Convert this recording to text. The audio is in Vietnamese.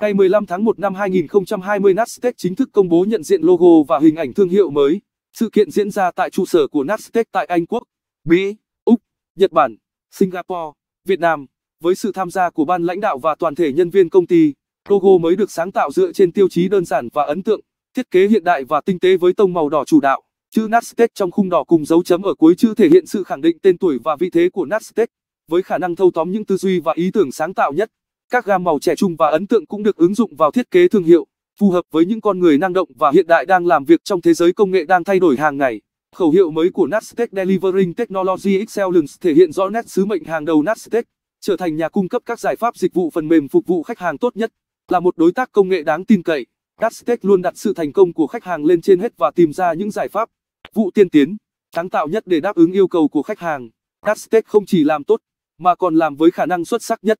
Ngày 15 tháng 1 năm 2020 Nasdaq chính thức công bố nhận diện logo và hình ảnh thương hiệu mới. Sự kiện diễn ra tại trụ sở của Nasdaq tại Anh Quốc, Mỹ, Úc, Nhật Bản, Singapore, Việt Nam. Với sự tham gia của ban lãnh đạo và toàn thể nhân viên công ty, logo mới được sáng tạo dựa trên tiêu chí đơn giản và ấn tượng, thiết kế hiện đại và tinh tế với tông màu đỏ chủ đạo. Chữ Nasdaq trong khung đỏ cùng dấu chấm ở cuối chữ thể hiện sự khẳng định tên tuổi và vị thế của Nasdaq với khả năng thâu tóm những tư duy và ý tưởng sáng tạo nhất các gam màu trẻ trung và ấn tượng cũng được ứng dụng vào thiết kế thương hiệu, phù hợp với những con người năng động và hiện đại đang làm việc trong thế giới công nghệ đang thay đổi hàng ngày. Khẩu hiệu mới của Nastech Delivering Technology Excellence thể hiện rõ nét sứ mệnh hàng đầu Nastech, trở thành nhà cung cấp các giải pháp dịch vụ phần mềm phục vụ khách hàng tốt nhất, là một đối tác công nghệ đáng tin cậy. Nastech luôn đặt sự thành công của khách hàng lên trên hết và tìm ra những giải pháp vụ tiên tiến, sáng tạo nhất để đáp ứng yêu cầu của khách hàng. Nastech không chỉ làm tốt mà còn làm với khả năng xuất sắc nhất.